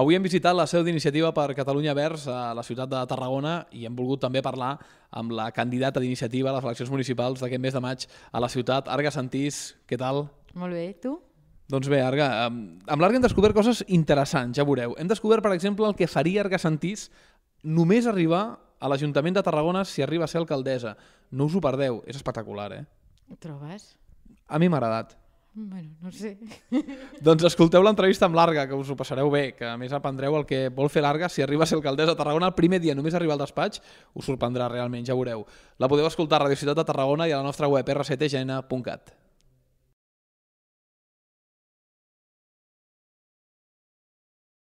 Avui hem visitat la seu d'iniciativa per Catalunya Verds a la ciutat de Tarragona i hem volgut també parlar amb la candidata d'iniciativa a les eleccions municipals d'aquest mes de maig a la ciutat, Arga Santís. Què tal? Molt bé, tu? Doncs bé, Arga, amb l'Arga hem descobert coses interessants, ja veureu. Hem descobert, per exemple, el que faria Arga Santís només arribar a l'Ajuntament de Tarragona si arriba a ser alcaldessa. No us ho perdeu, és espectacular, eh? Ho trobes? A mi m'ha agradat. Bueno, no sé. Doncs escolteu l'entrevista amb l'Arga, que us ho passareu bé, que a més aprendreu el que vol fer l'Arga. Si arriba a ser alcaldessa de Tarragona el primer dia, només arribar al despatx, us sorprendrà realment, ja veureu. La podeu escoltar a Radio Ciutat de Tarragona i a la nostra web rctgn.cat.